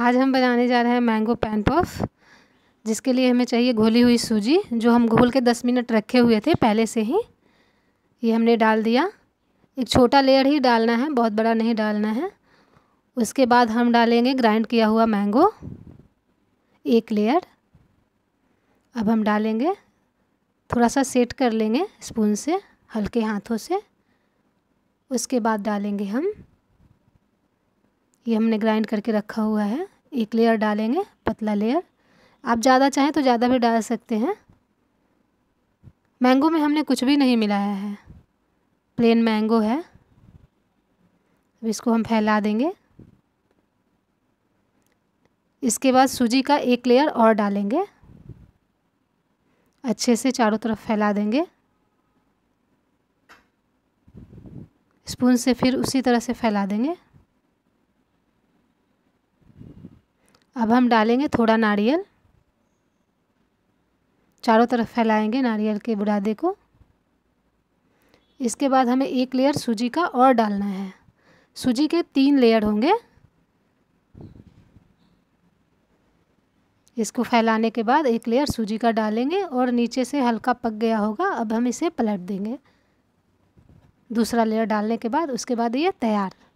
आज हम बनाने जा रहे हैं मैंगो पैन पफ जिसके लिए हमें चाहिए घोली हुई सूजी जो हम घोल के दस मिनट रखे हुए थे पहले से ही ये हमने डाल दिया एक छोटा लेयर ही डालना है बहुत बड़ा नहीं डालना है उसके बाद हम डालेंगे ग्राइंड किया हुआ मैंगो एक लेयर अब हम डालेंगे थोड़ा सा सेट कर लेंगे स्पून से हल्के हाथों से उसके बाद डालेंगे हम ये हमने ग्राइंड करके रखा हुआ है एक लेयर डालेंगे पतला लेयर आप ज़्यादा चाहें तो ज़्यादा भी डाल सकते हैं मैंगो में हमने कुछ भी नहीं मिलाया है प्लेन मैंगो है अब इसको हम फैला देंगे इसके बाद सूजी का एक लेयर और डालेंगे अच्छे से चारों तरफ फैला देंगे स्पून से फिर उसी तरह से फैला देंगे अब हम डालेंगे थोड़ा नारियल चारों तरफ फैलाएंगे नारियल के बुरादे को इसके बाद हमें एक लेयर सूजी का और डालना है सूजी के तीन लेयर होंगे इसको फैलाने के बाद एक लेयर सूजी का डालेंगे और नीचे से हल्का पक गया होगा अब हम इसे पलट देंगे दूसरा लेयर डालने के बाद उसके बाद ये तैयार